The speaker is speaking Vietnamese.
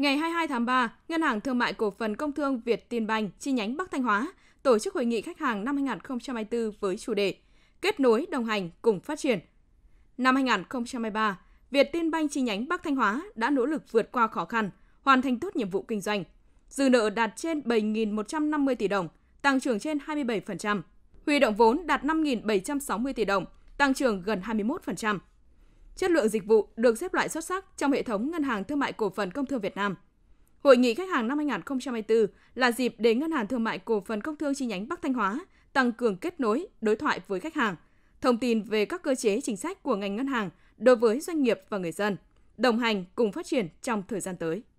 Ngày 22 tháng 3, Ngân hàng Thương mại Cổ phần Công thương Việt Tiên Banh chi nhánh Bắc Thanh Hóa tổ chức hội nghị khách hàng năm 2024 với chủ đề Kết nối đồng hành cùng phát triển. Năm 2023, Việt Tiên Banh chi nhánh Bắc Thanh Hóa đã nỗ lực vượt qua khó khăn, hoàn thành tốt nhiệm vụ kinh doanh. Dư nợ đạt trên 7.150 tỷ đồng, tăng trưởng trên 27%. Huy động vốn đạt 5.760 tỷ đồng, tăng trưởng gần 21% chất lượng dịch vụ được xếp loại xuất sắc trong hệ thống Ngân hàng Thương mại Cổ phần Công thương Việt Nam. Hội nghị khách hàng năm 2024 là dịp để Ngân hàng Thương mại Cổ phần Công thương chi nhánh Bắc Thanh Hóa tăng cường kết nối, đối thoại với khách hàng, thông tin về các cơ chế chính sách của ngành ngân hàng đối với doanh nghiệp và người dân, đồng hành cùng phát triển trong thời gian tới.